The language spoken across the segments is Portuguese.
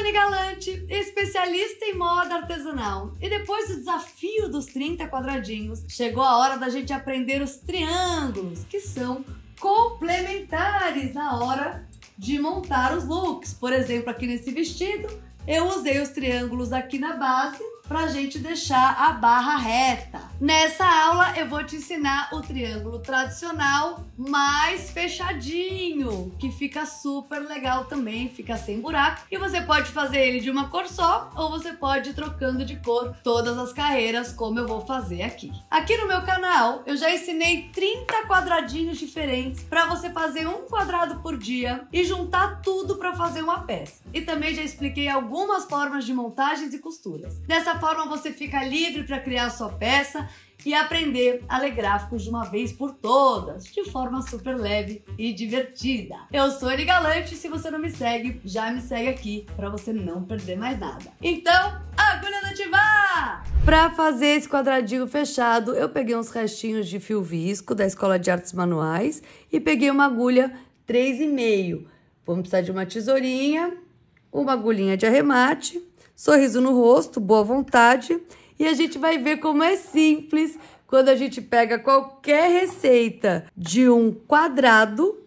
Alane Galante, especialista em moda artesanal. E depois do desafio dos 30 quadradinhos, chegou a hora da gente aprender os triângulos, que são complementares na hora de montar os looks. Por exemplo, aqui nesse vestido, eu usei os triângulos aqui na base para a gente deixar a barra reta. Nessa aula eu vou te ensinar o triângulo tradicional mais fechadinho, que fica super legal também, fica sem buraco. E você pode fazer ele de uma cor só ou você pode ir trocando de cor todas as carreiras, como eu vou fazer aqui. Aqui no meu canal eu já ensinei 30 quadradinhos diferentes para você fazer um quadrado por dia e juntar tudo para fazer uma peça. E também já expliquei algumas formas de montagens e costuras. Dessa forma você fica livre para criar a sua peça e aprender a ler gráficos de uma vez por todas, de forma super leve e divertida. Eu sou Eri Galante, se você não me segue, já me segue aqui para você não perder mais nada. Então, agulha tivar. Para fazer esse quadradinho fechado, eu peguei uns restinhos de fio visco da Escola de Artes Manuais e peguei uma agulha 3,5. Vamos precisar de uma tesourinha, uma agulhinha de arremate, sorriso no rosto, boa vontade e a gente vai ver como é simples quando a gente pega qualquer receita de um quadrado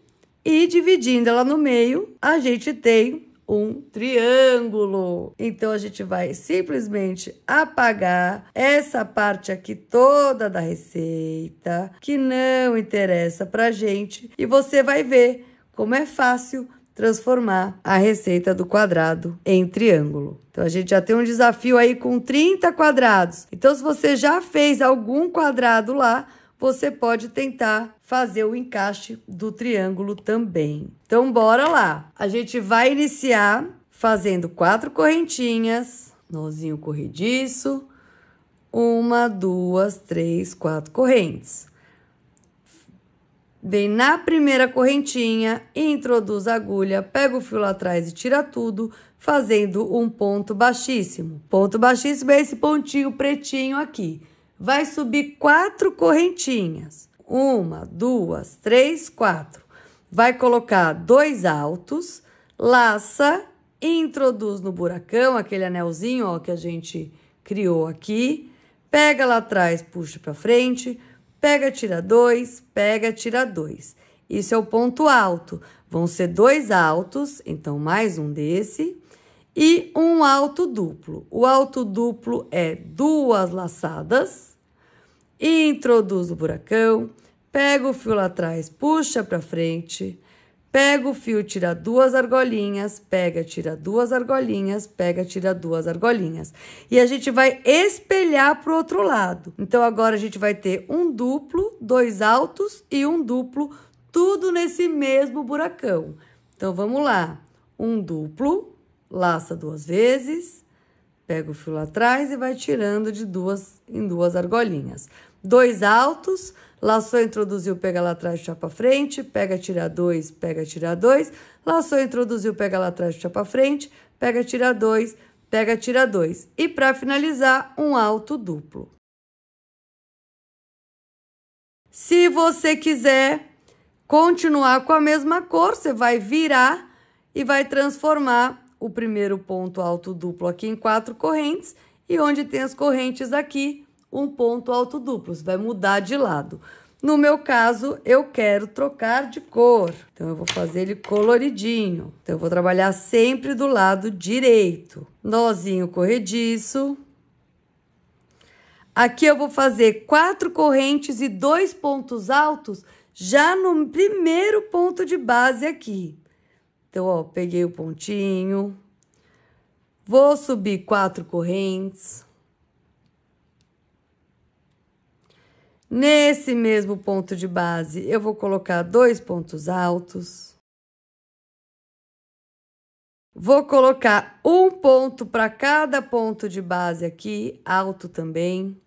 e dividindo ela no meio, a gente tem um triângulo. Então a gente vai simplesmente apagar essa parte aqui toda da receita que não interessa para gente e você vai ver como é fácil transformar a receita do quadrado em triângulo. Então a gente já tem um desafio aí com 30 quadrados. Então se você já fez algum quadrado lá, você pode tentar fazer o encaixe do triângulo também. Então bora lá. A gente vai iniciar fazendo quatro correntinhas, nozinho corrediço, uma, duas, três, quatro correntes. Vem na primeira correntinha, introduz a agulha, pega o fio lá atrás e tira tudo, fazendo um ponto baixíssimo. Ponto baixíssimo é esse pontinho pretinho aqui. Vai subir quatro correntinhas. Uma, duas, três, quatro. Vai colocar dois altos, laça, introduz no buracão, aquele anelzinho ó, que a gente criou aqui. Pega lá atrás, puxa para frente pega, tira dois, pega, tira dois. Isso é o ponto alto. Vão ser dois altos, então mais um desse, e um alto duplo. O alto duplo é duas laçadas, introduz o buracão, pega o fio lá atrás, puxa para frente, Pega o fio, tira duas argolinhas, pega, tira duas argolinhas, pega, tira duas argolinhas. E a gente vai espelhar para o outro lado. Então, agora a gente vai ter um duplo, dois altos e um duplo, tudo nesse mesmo buracão. Então, vamos lá. Um duplo, laça duas vezes, pega o fio lá atrás e vai tirando de duas em duas argolinhas. Dois altos, Laçou, introduziu, pega lá atrás, chapa frente, pega, tira dois, pega, tira dois. Laçou, introduziu, pega lá atrás, chapa frente, pega, tira dois, pega, tira dois. E para finalizar, um alto duplo. Se você quiser continuar com a mesma cor, você vai virar e vai transformar o primeiro ponto alto duplo aqui em quatro correntes e onde tem as correntes aqui, um ponto alto duplo, você vai mudar de lado. No meu caso, eu quero trocar de cor, então eu vou fazer ele coloridinho. Então eu vou trabalhar sempre do lado direito. Nozinho corrediço. Aqui eu vou fazer quatro correntes e dois pontos altos já no primeiro ponto de base aqui. Então, ó, peguei o pontinho, vou subir quatro correntes. Nesse mesmo ponto de base, eu vou colocar dois pontos altos. Vou colocar um ponto para cada ponto de base aqui, alto também.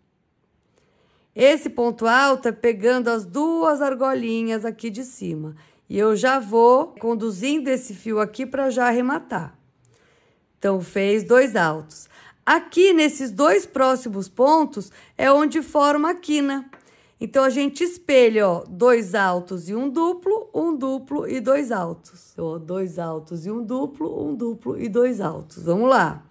Esse ponto alto é pegando as duas argolinhas aqui de cima. E eu já vou conduzindo esse fio aqui para já arrematar. Então, fez dois altos. Aqui, nesses dois próximos pontos, é onde forma a quina. Então, a gente espelha ó, dois altos e um duplo, um duplo e dois altos. Então, dois altos e um duplo, um duplo e dois altos. Vamos lá.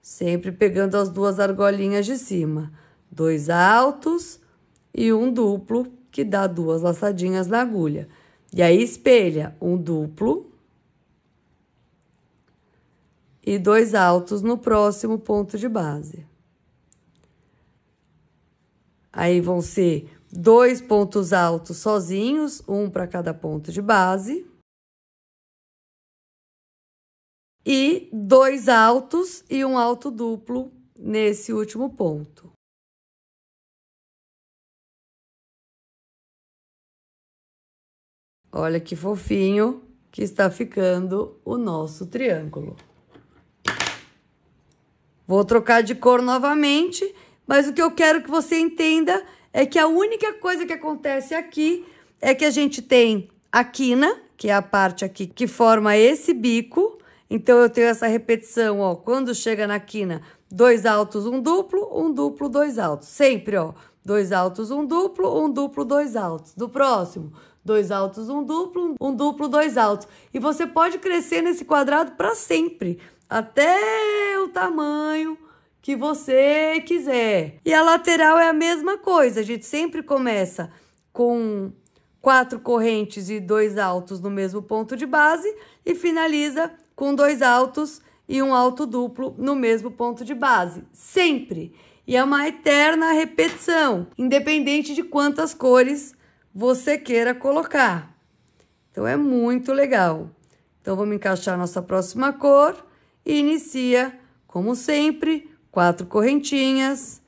Sempre pegando as duas argolinhas de cima. Dois altos e um duplo, que dá duas laçadinhas na agulha. E aí, espelha um duplo e dois altos no próximo ponto de base. Aí vão ser dois pontos altos sozinhos, um para cada ponto de base. E dois altos e um alto duplo nesse último ponto. Olha que fofinho que está ficando o nosso triângulo. Vou trocar de cor novamente mas o que eu quero que você entenda é que a única coisa que acontece aqui é que a gente tem a quina, que é a parte aqui que forma esse bico. Então eu tenho essa repetição, ó, quando chega na quina, dois altos, um duplo, um duplo, dois altos. Sempre, ó, dois altos, um duplo, um duplo, dois altos. Do próximo, dois altos, um duplo, um duplo, dois altos. E você pode crescer nesse quadrado para sempre, até o tamanho que você quiser. E a lateral é a mesma coisa, a gente sempre começa com quatro correntes e dois altos no mesmo ponto de base e finaliza com dois altos e um alto duplo no mesmo ponto de base, sempre. E é uma eterna repetição, independente de quantas cores você queira colocar. Então é muito legal. Então vamos encaixar nossa próxima cor e inicia, como sempre, quatro correntinhas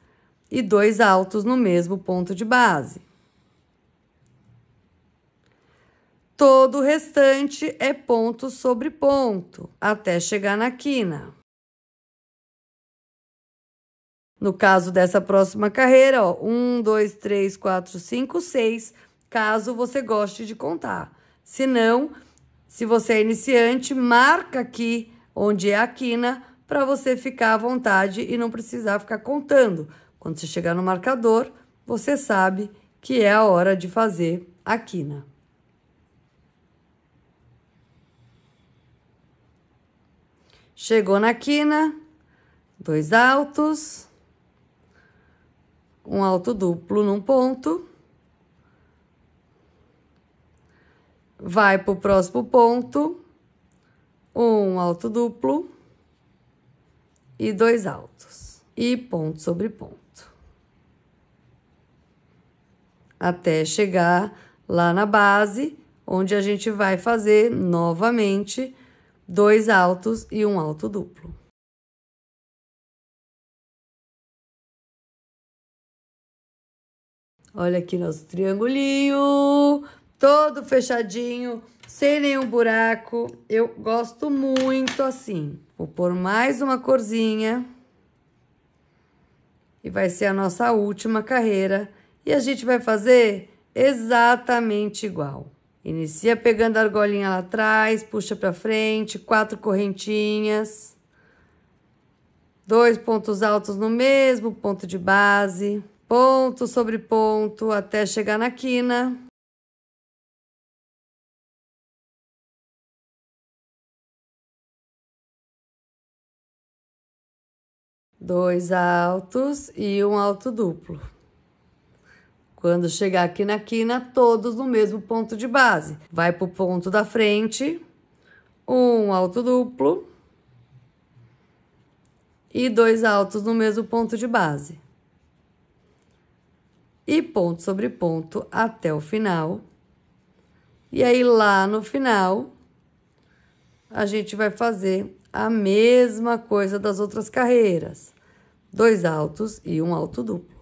e dois altos no mesmo ponto de base. Todo o restante é ponto sobre ponto, até chegar na quina. No caso dessa próxima carreira, ó, um, dois, três, quatro, cinco, seis, caso você goste de contar. Se não, se você é iniciante, marca aqui onde é a quina para você ficar à vontade e não precisar ficar contando. Quando você chegar no marcador, você sabe que é a hora de fazer a quina. Chegou na quina, dois altos, um alto duplo num ponto, vai para o próximo ponto, um alto duplo, e dois altos, e ponto sobre ponto, até chegar lá na base, onde a gente vai fazer novamente dois altos e um alto duplo. Olha aqui nosso triangulinho, todo fechadinho sem nenhum buraco. Eu gosto muito assim. Vou pôr mais uma corzinha. E vai ser a nossa última carreira. E a gente vai fazer exatamente igual. Inicia pegando a argolinha lá atrás, puxa para frente, quatro correntinhas. Dois pontos altos no mesmo ponto de base, ponto sobre ponto até chegar na quina. dois altos e um alto duplo. Quando chegar aqui na quina, todos no mesmo ponto de base. Vai para o ponto da frente, um alto duplo e dois altos no mesmo ponto de base. E ponto sobre ponto até o final. E aí, lá no final, a gente vai fazer a mesma coisa das outras carreiras dois altos e um alto duplo.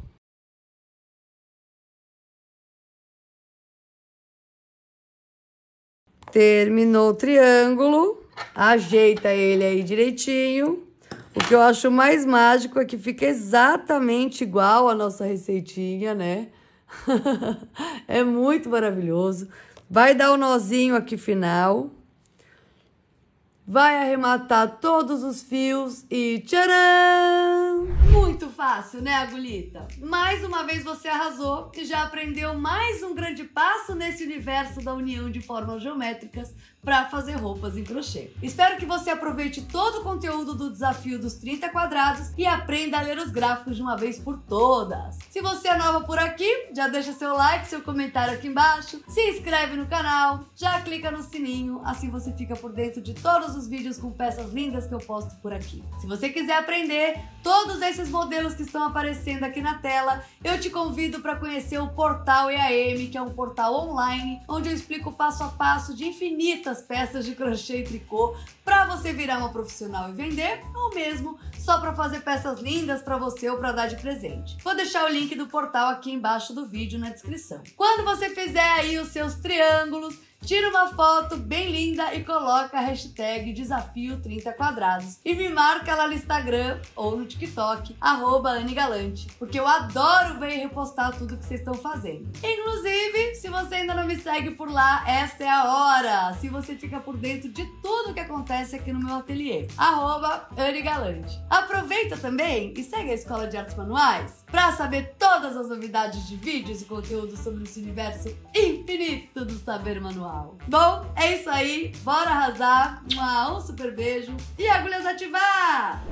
Terminou o triângulo, ajeita ele aí direitinho. O que eu acho mais mágico é que fica exatamente igual a nossa receitinha, né? é muito maravilhoso. Vai dar o um nozinho aqui final vai arrematar todos os fios e tcharam! Muito fácil, né, agulhita? Mais uma vez você arrasou e já aprendeu mais um grande passo nesse universo da união de formas geométricas para fazer roupas em crochê. Espero que você aproveite todo o conteúdo do desafio dos 30 quadrados e aprenda a ler os gráficos de uma vez por todas. Se você é nova por aqui, já deixa seu like, seu comentário aqui embaixo, se inscreve no canal, já clica no sininho, assim você fica por dentro de todos os vídeos com peças lindas que eu posto por aqui. Se você quiser aprender todos esses modelos que estão aparecendo aqui na tela, eu te convido para conhecer o Portal EAM, que é um portal online onde eu explico passo a passo de infinitas peças de crochê e tricô para você virar uma profissional e vender, ou mesmo só para fazer peças lindas para você ou para dar de presente. Vou deixar o link do portal aqui embaixo do vídeo na descrição. Quando você fizer aí os seus triângulos, Tira uma foto bem linda e coloca a hashtag desafio 30 quadrados. E me marca lá no Instagram ou no TikTok, arroba porque eu adoro ver e repostar tudo que vocês estão fazendo. Inclusive, se você ainda não me segue por lá, essa é a hora. Se você fica por dentro de tudo que acontece aqui no meu ateliê, arroba Aproveita também e segue a Escola de Artes Manuais para saber todas as novidades de vídeos e conteúdos sobre esse universo infinito do saber manual pessoal. Bom, é isso aí. Bora arrasar. Um super beijo e agulhas ativar!